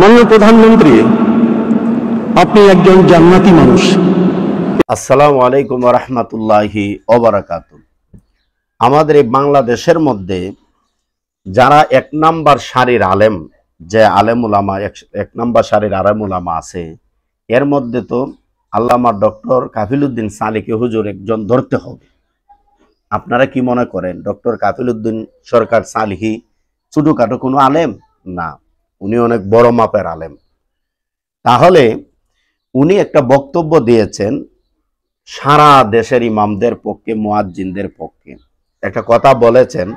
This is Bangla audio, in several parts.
মাননীয় প্রধানমন্ত্রী আপনি একজন জান্নাতি মানুষ আসসালামু আলাইকুম রহমতুল্লাহি ওবরাকাত আমাদের এই বাংলাদেশের মধ্যে যারা এক নাম্বার সারির আলেম যে আলেমুলামা এক নাম্বার সারির আলেমুলামা আছে এর মধ্যে তো আল্লামা ডক্টর কাফিলুদ্দিন সালিকে হুজুর একজন ধরতে হবে আপনারা কি মনে করেন ডক্টর কাফিলুদ্দিন সরকার সালিহি ছোটোখাটো কোনো আলেম না উনি অনেক বড় মাপের আলেম তাহলে উনি একটা বক্তব্য দিয়েছেন সারা দেশের ইমামদের পক্ষে মোয়াজ্জিনদের পক্ষে একটা কথা বলেছেন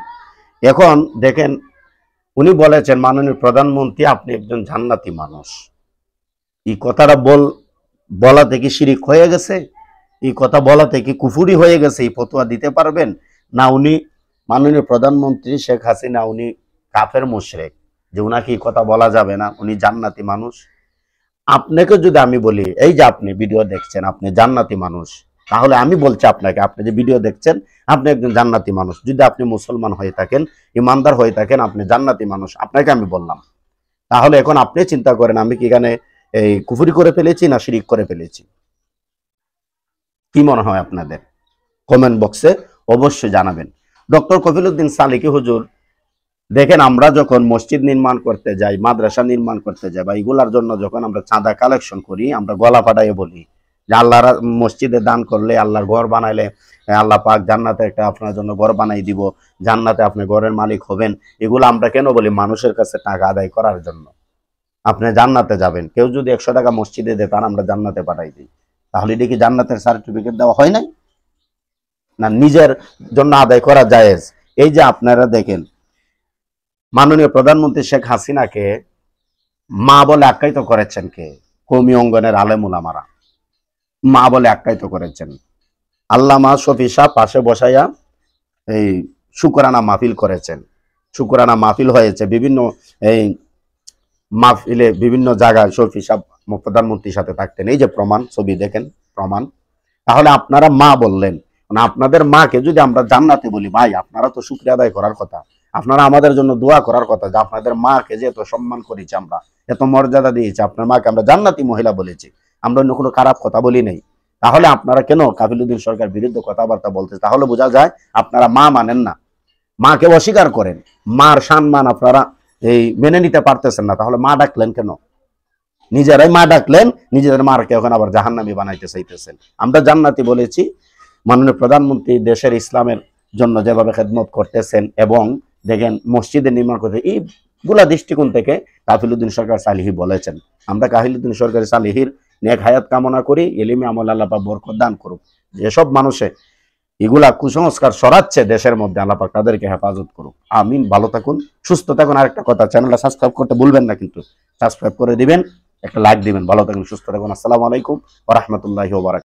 এখন দেখেন উনি বলেছেন মাননীয় প্রধানমন্ত্রী আপনি একজন জান্নাতি মানুষ এই কথাটা বল বলা থেকে শিরিক হয়ে গেছে এই কথা বলা থেকে কুফুরি হয়ে গেছে এই ফতোয়া দিতে পারবেন না উনি মাননীয় প্রধানমন্ত্রী শেখ হাসিনা উনি কাফের মুশরেক যে ওনাকে কথা বলা যাবে না উনি জান্নাতি মানুষ আপনাকে যদি আমি বলি এই যে আপনি ভিডিও দেখছেন আপনি জান্নাতি মানুষ তাহলে আমি বলছি আপনাকে আপনি যে ভিডিও দেখছেন আপনি একজন জান্নাতি মানুষ যদি আপনি মুসলমান হয়ে থাকেন ইমানদার হয়ে থাকেন আপনি জান্নাতি মানুষ আপনাকে আমি বললাম তাহলে এখন আপনি চিন্তা করেন আমি কি এখানে এই কুফুরি করে ফেলেছি না শিরিক করে ফেলেছি কি মনে হয় আপনাদের কমেন্ট বক্সে অবশ্যই জানাবেন ডক্টর উদ্দিন সালিকি হুজুর দেখেন আমরা যখন মসজিদ নির্মাণ করতে যাই মাদ্রাসা নির্মাণ করতে যাই বা এগুলার জন্য যখন আমরা চাঁদা কালেকশন করি আমরা গলা ফাটাইয়ে বলি যে আল্লাহর মসজিদে দান করলে আল্লাহর ঘর বানাইলে আল্লাহ পাক জান্নাতে একটা আপনার জন্য ঘর বানাই দিব জান্নাতে আপনি ঘরের মালিক হবেন এগুলো আমরা কেন বলি মানুষের কাছে টাকা আদায় করার জন্য আপনি জান্নাতে যাবেন কেউ যদি একশো টাকা মসজিদে দেয় তার আমরা জান্নাতে পাঠাই দিই তাহলে এটা কি জান্নাতের সার্টিফিকেট দেওয়া হয় নাই না নিজের জন্য আদায় করা যায় এই যে আপনারা দেখেন মাননীয় প্রধানমন্ত্রী শেখ হাসিনাকে মা বলে আখ্যায়িত করেছেন কে কমি অঙ্গনের আলেমুলামারা মা বলে আখ্যায়িত করেছেন আল্লামা শফি শাহ পাশে বসাইয়া এই শুকরানা মাহফিল করেছেন শুকরানা মাহফিল হয়েছে বিভিন্ন এই মাহফিলে বিভিন্ন জায়গায় শফি শাহ প্রধানমন্ত্রীর সাথে থাকতেন এই যে প্রমাণ ছবি দেখেন প্রমাণ তাহলে আপনারা মা বললেন মানে আপনাদের মাকে যদি আমরা জান্নাতে বলি ভাই আপনারা তো শুক্রিয়া আদায় করার কথা আপনারা আমাদের জন্য দোয়া করার কথা যে আপনাদের মাকে যে এত সম্মান করেছি আমরা এত মর্যাদা দিয়েছি আপনার মাকে আমরা জান্নাতি মহিলা বলেছি আমরা অন্য কোনো খারাপ কথা বলি নেই তাহলে আপনারা কেন কাফিলুদ্দিন সরকার বিরুদ্ধে কথাবার্তা বলতে তাহলে বোঝা যায় আপনারা মা মানেন না মাকে অস্বীকার করেন মার সম্মান আপনারা এই মেনে নিতে পারতেছেন না তাহলে মা ডাকলেন কেন নিজেরাই মা ডাকলেন নিজেদের মারকে এখন আবার জাহান্নামি বানাইতে চাইতেছেন আমরা জান্নাতি বলেছি মাননীয় প্রধানমন্ত্রী দেশের ইসলামের জন্য যেভাবে খেদমত করতেছেন এবং দেখেন মসজিদের নির্মাণ করতে এই গুলা দৃষ্টিকোণ থেকে কাফিলুদ্দিন সরকার সালিহি বলেছেন আমরা কাহিলুদ্দিন সরকার সালিহির নেক হায়াত কামনা করি এলিমে আমল আল্লাপা বরকত দান করুক যেসব মানুষে এগুলা কুসংস্কার সরাচ্ছে দেশের মধ্যে আল্লাপাক তাদেরকে হেফাজত করুক আমিন ভালো থাকুন সুস্থ থাকুন আরেকটা কথা চ্যানেলটা সাবস্ক্রাইব করতে ভুলবেন না কিন্তু সাবস্ক্রাইব করে দিবেন একটা লাইক দিবেন ভালো থাকুন সুস্থ থাকুন আসসালামু আলাইকুম ওরহমতুল্লাহ বারাক